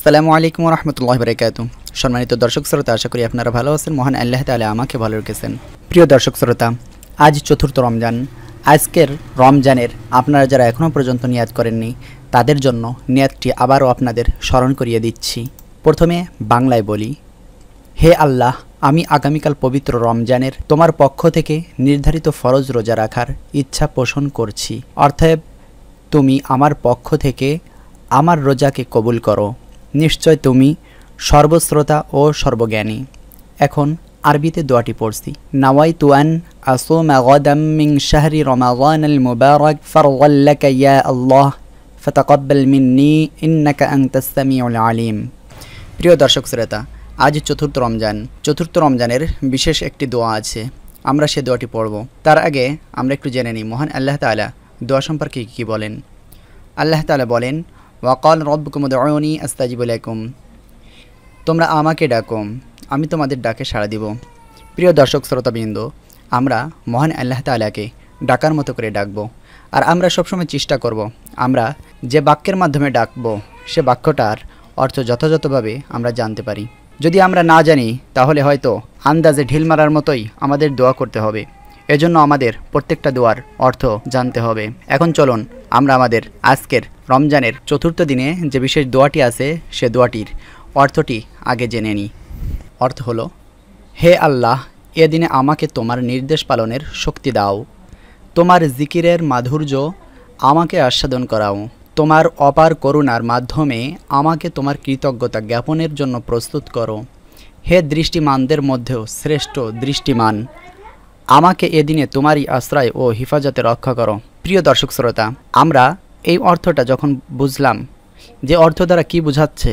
আসসালামু আলাইকুম রহমতুল্লাহ বারকাত সম্মানিত দর্শক শ্রোতা আশা করি আপনারা ভালো আছেন মহান আল্লাহ তালে আমাকে ভালো রেখেছেন প্রিয় দর্শক শ্রোতা আজ চতুর্থ রমজান আজকের রমজানের আপনারা যারা এখনও পর্যন্ত নিয়াদ করেননি তাদের জন্য নিয়াদটি আবারও আপনাদের স্মরণ করিয়ে দিচ্ছি প্রথমে বাংলায় বলি হে আল্লাহ আমি আগামীকাল পবিত্র রমজানের তোমার পক্ষ থেকে নির্ধারিত ফরজ রোজা রাখার ইচ্ছা পোষণ করছি অর্থাৎ তুমি আমার পক্ষ থেকে আমার রোজাকে কবুল করো নিশ্চয় তুমি সর্বশ্রোতা ও সর্বজ্ঞানী এখন আরবিতে দোয়াটি পড়ছি নাওয়াই তুয়ান আসুম আগাদাম শাহরি রমাদান আল মুবারক ফারওয়াল্লাকা ইয়া আল্লাহ ফতাকব্বাল মিন্নি ইন্নাকা আনতাস আলিম প্রিয় দর্শক শ্রোতা আজ চতুর্থ রমজান চতুর্থ রমজানের বিশেষ একটি দোয়া আছে আমরা সে দোয়াটি পড়ব তার আগে আমরা একটু জেনে নিই মহান আল্লাহ তালা দোয়া সম্পর্কে কী বলেন আল্লাহ তালা বলেন ওয়াকল আস্তাজিব আলাইকুম তোমরা আমাকে ডাকো আমি তোমাদের ডাকে সাড়া দিব প্রিয় দর্শক শ্রোতাবৃন্দ আমরা মহান আল্লাহ তালাকে ডাকার মতো করে ডাকব আর আমরা সবসময় চেষ্টা করব আমরা যে বাক্যের মাধ্যমে ডাকব সে বাক্যটার অর্থ যথাযথভাবে আমরা জানতে পারি যদি আমরা না জানি তাহলে হয়তো আন্দাজে ঢিল মারার মতোই আমাদের দোয়া করতে হবে এজন্য আমাদের প্রত্যেকটা দোয়ার অর্থ জানতে হবে এখন চলুন আমরা আমাদের আজকের রমজানের চতুর্থ দিনে যে বিশেষ দোয়াটি আছে সে দোয়াটির অর্থটি আগে জেনে নিই অর্থ হলো হে আল্লাহ এ দিনে আমাকে তোমার নির্দেশ পালনের শক্তি দাও তোমার জিকিরের মাধুর্য আমাকে আস্বাদন করাও তোমার অপার করুণার মাধ্যমে আমাকে তোমার কৃতজ্ঞতা জ্ঞাপনের জন্য প্রস্তুত করো হে দৃষ্টিমানদের মধ্যেও শ্রেষ্ঠ দৃষ্টিমান আমাকে এদিনে তোমারই আশ্রয় ও হেফাজতে রক্ষা করো প্রিয় দর্শক শ্রোতা আমরা এই অর্থটা যখন বুঝলাম যে অর্থ দ্বারা কি বোঝাচ্ছে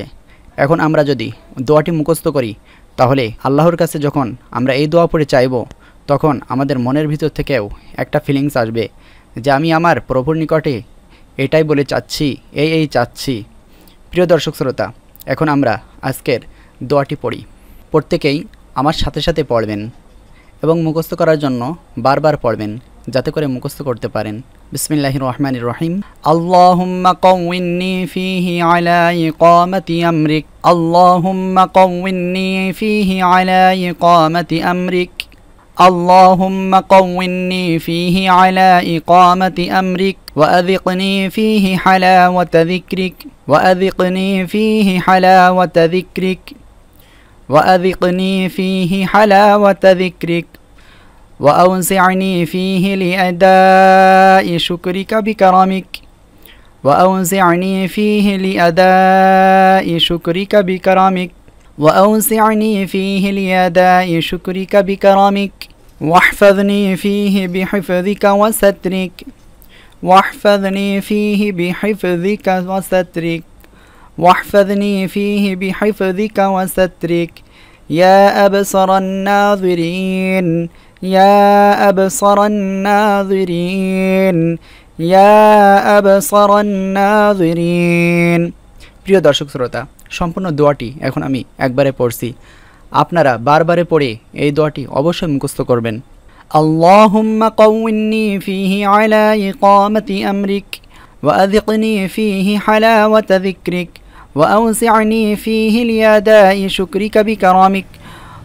এখন আমরা যদি দোয়াটি মুখস্থ করি তাহলে আল্লাহর কাছে যখন আমরা এই দোয়া পড়ে চাইব তখন আমাদের মনের ভিতর থেকেও একটা ফিলিংস আসবে যে আমি আমার প্রভুর নিকটে এটাই বলে চাচ্ছি এই এই চাচ্ছি প্রিয় দর্শক শ্রোতা এখন আমরা আজকের দোয়াটি পড়ি প্রত্যেকেই আমার সাথে সাথে পড়বেন এবং মুখস্থ করার জন্য বারবার পড়বেন যাতে করে মুখস্থ করতে পারেন বিসমিল্লাহির রহমানির রহিম আল্লাহুম্মা কউইন্নি ফীহি আলা ইকামাতি আমরিক আল্লাহুম্মা কউইন্নি ফীহি আলা ইকামাতি আমরিক اللهم قوِّني فيه على إقامة أمرك وأذقني فيه حلاوة ذكرك وأذقني فيه حلاوة ذكرك وأذقني فيه حلاوة ذكرك وأوزعني فيه لأداء شكرك بكرمك وأوزعني فيه لأداء شكرك بكرمك وأوسعني فيه لأداء شكرك بكرمك واحفظني فيه بحفظك وسترك واحفظني فيه بحفظك وسترك واحفظني فيه بحفظك وسترك يا أبصر الناظرين يا أبصر الناظرين يا أبصر الناظرين প্রিয় দর্শক শ্রোতা সম্পূর্ণ দোয়াটি এখন আমি একবারে পড়ছি আপনারা বারবারে পড়ে এই দোয়াটি অবশ্যই মুখস্থ করবেন اللهم قوِّني فيه على إقامة أمرك وأذقني فيه حلاوة ذكرك وأوسعني فيه ليداء شكرك بكرامك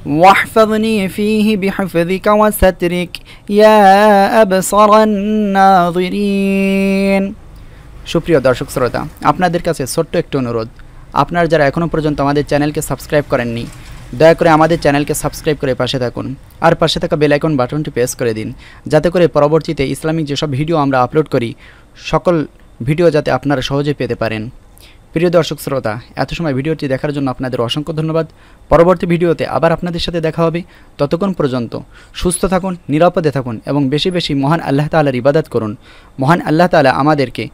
واحفظني فيه بحفظك وسترك يا أبصر الناظرين সুপ্রিয় দর্শক শ্রোতা আপনাদের কাছে ছোট্ট একটি অনুরোধ আপনারা যারা এখনও পর্যন্ত আমাদের চ্যানেলকে সাবস্ক্রাইব করেননি দয়া করে আমাদের চ্যানেলকে সাবস্ক্রাইব করে পাশে থাকুন আর পাশে থাকা বেলাইকন বাটনটি প্রেস করে দিন যাতে করে পরবর্তীতে ইসলামিক যেসব ভিডিও আমরা আপলোড করি সকল ভিডিও যাতে আপনারা সহজে পেতে পারেন প্রিয় দর্শক শ্রোতা এত সময় ভিডিওটি দেখার জন্য আপনাদের অসংখ্য ধন্যবাদ পরবর্তী ভিডিওতে আবার আপনাদের সাথে দেখা হবে ততক্ষণ পর্যন্ত সুস্থ থাকুন নিরাপদে থাকুন এবং বেশি বেশি মহান আল্লাহ তালার ইবাদত করুন মহান আল্লাহ তালা আমাদেরকে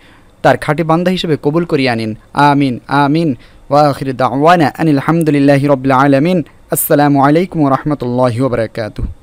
তার খাঁটি বান্ধা হিসেবে কবুল করিয়ে আনিন আমিন আমিন ওয়াখির দাওয়ানা আনিল হামদুলিল্লাহি রবিল আলমিন আসসালামু আলাইকুম রহমতুল্লাহ ওবরাকাতু